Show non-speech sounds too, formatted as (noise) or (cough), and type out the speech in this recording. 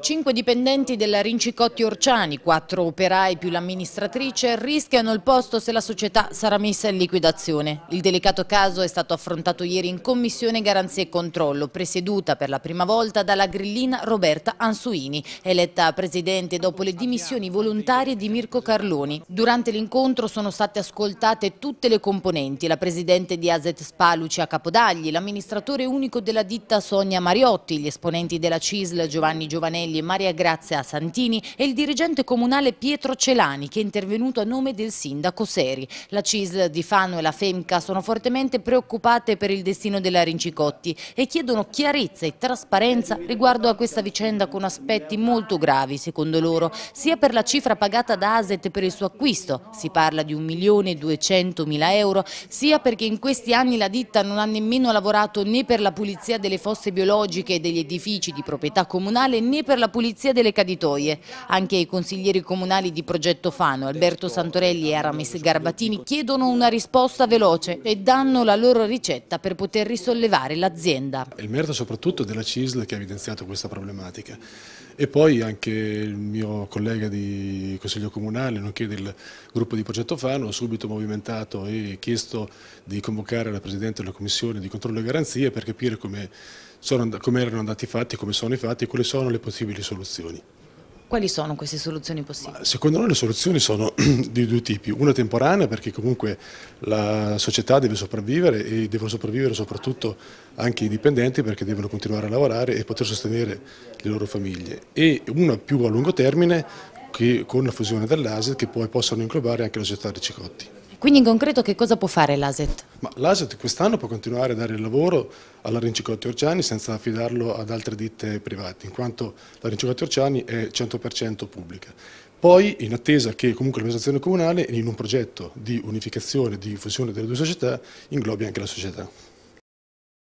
Cinque dipendenti della Rincicotti Orciani, quattro operai più l'amministratrice, rischiano il posto se la società sarà messa in liquidazione. Il delicato caso è stato affrontato ieri in Commissione Garanzie e Controllo, presieduta per la prima volta dalla grillina Roberta Ansuini, eletta presidente dopo le dimissioni volontarie di Mirko Carloni. Durante l'incontro sono state ascoltate tutte le componenti, la presidente di Aset Spa Lucia Capodagli, l'amministratore unico della ditta Sonia Mariotti, gli esponenti della CISL Giovanni Giovanni Giovanelli e Maria Grazia Santini e il dirigente comunale Pietro Celani che è intervenuto a nome del sindaco Seri. La CISL di Fano e la FEMCA sono fortemente preoccupate per il destino della Rincicotti e chiedono chiarezza e trasparenza riguardo a questa vicenda con aspetti molto gravi, secondo loro, sia per la cifra pagata da Aset per il suo acquisto, si parla di 1.200.000 euro, sia perché in questi anni la ditta non ha nemmeno lavorato né per la pulizia delle fosse biologiche e degli edifici di proprietà comunale comunale né per la pulizia delle caditoie. Anche i consiglieri comunali di Progetto Fano, Alberto Santorelli e Aramis Garbatini, chiedono una risposta veloce e danno la loro ricetta per poter risollevare l'azienda. Il merito soprattutto della CISL che ha evidenziato questa problematica e poi anche il mio collega di Consiglio Comunale, nonché del gruppo di Progetto Fano, ha subito movimentato e chiesto di convocare la Presidente della Commissione di controllo e garanzie per capire come sono, come erano andati fatti, come sono i fatti e quali sono le possibili soluzioni. Quali sono queste soluzioni possibili? Ma secondo noi le soluzioni sono (clears throat) di due tipi, una temporanea perché comunque la società deve sopravvivere e devono sopravvivere soprattutto anche i dipendenti perché devono continuare a lavorare e poter sostenere le loro famiglie e una più a lungo termine che, con la fusione dell'ASET che poi possano inglobare anche la società di Cicotti. Quindi in concreto che cosa può fare l'ASET? L'ASET quest'anno può continuare a dare il lavoro alla Rincicotti Orciani senza affidarlo ad altre ditte private, in quanto la Rincicotti Orciani è 100% pubblica. Poi, in attesa che comunque l'amministrazione comunale, in un progetto di unificazione, di fusione delle due società, inglobi anche la società.